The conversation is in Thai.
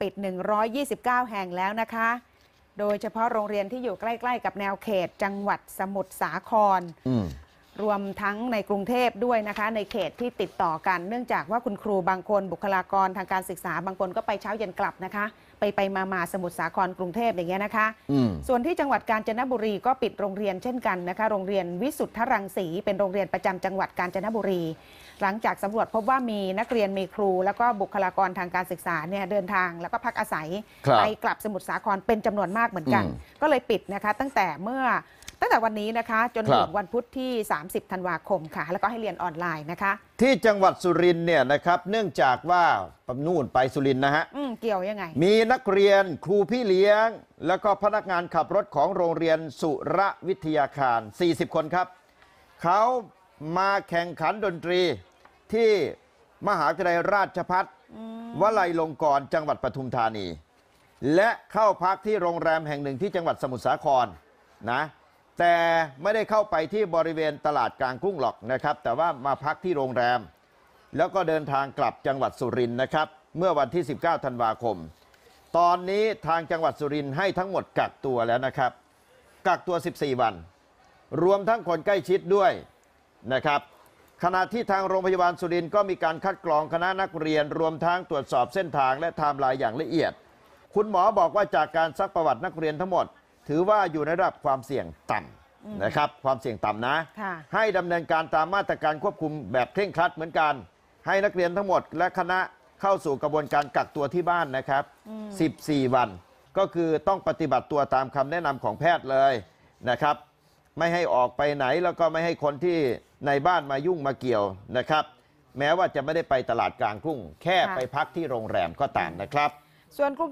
ปิด 129 แห่งแล้วนะคะ โดยเฉพาะโรงเรียนที่อยู่ใกล้ ๆ กับแนวเขตจังหวัดสมุทรสาครรวมทั้งในกรุงเทพด้วยนะคะในเขตที่ติดต่อกัน เนื่องจากว่าคุณครูบางคนบุคลากรทางการศึกษาบางคนก็ไปเช้าเย็นกลับนะคะไปไปมามาสมุทรสาครกรุงเทพอย่างเงี้ยนะคะส่วนที่จังหวัดกาญจนบุรีก็ปิดโรงเรียนเช่นกันนะคะโรงเรียนวิสุทธรังสีเป็นโรงเรียนประจำจังหวัดกาญจนบุรี หลังจากสำรวจพบว่ามีนักเรียนมีครูแล้วก็บุคลากรทางการศึกษาเนี่ยเดินทางแล้วก็พักอาศัยไปกลับสมุทรสาครเป็นจำนวนมากเหมือนกัน ก็เลยปิดนะคะตั้งแต่เมื่อตั้งแต่วันนี้นะคะ จนถึงวันพุธที่ 30ธันวาคมค่ะ แล้วก็ให้เรียนออนไลน์นะคะ ที่จังหวัดสุรินเนี่ยนะครับ เนื่องจากว่าปนู่นไปสุรินนะฮะเกี่ยวยังไง มีนักเรียนครูพี่เลี้ยง แล้วก็พนักงานขับรถของโรงเรียนสุรวิทยาคาร40 คนครับเขามาแข่งขันดนตรีที่มหาวิทยาลัยราชพัฒวลัยลงกรจังหวัดปทุมธานี และเข้าพักที่โรงแรมแห่งหนึ่งที่จังหวัดสมุทรสาครนะแต่ไม่ได้เข้าไปที่บริเวณตลาดกลางกุ้งหรอกนะครับแต่ว่ามาพักที่โรงแรม แล้วก็เดินทางกลับจังหวัดสุรินทร์นะครับเมื่อวันที่ 19ธันวาคม ตอนนี้ทางจังหวัดสุรินทร์ให้ทั้งหมดกักตัวแล้วนะครับกักตัว 14 วัน รวมทั้งคนใกล้ชิดด้วยนะครับขณะที่ทางโรงพยาบาลสุรินทร์ก็มีการคัดกรองคณะนักเรียน รวมทั้งตรวจสอบเส้นทางและไทม์ไลน์อย่างละเอียด คุณหมอบอกว่าจากการซักประวัตินักเรียนทั้งหมดถือว่าอยู่ในระดับความเสี่ยงต่ำนะครับ ความเสี่ยงต่ำนะให้ดำเนินการตามมาตรการควบคุมแบบเคร่งครัดเหมือนกันให้นักเรียนทั้งหมด และคณะเข้าสู่กระบวนการกักตัวที่บ้านนะครับ 14 วัน ก็คือต้องปฏิบัติตัวตามคำแนะนำของแพทย์เลยนะครับ ไม่ให้ออกไปไหนแล้วก็ไม่ให้คนที่ในบ้านมายุ่งมาเกี่ยวนะครับ แม้ว่าจะไม่ได้ไปตลาดกลางกรุงแค่ไปพักที่โรงแรมก็ตามนะครับ ส่วนกลุ่ม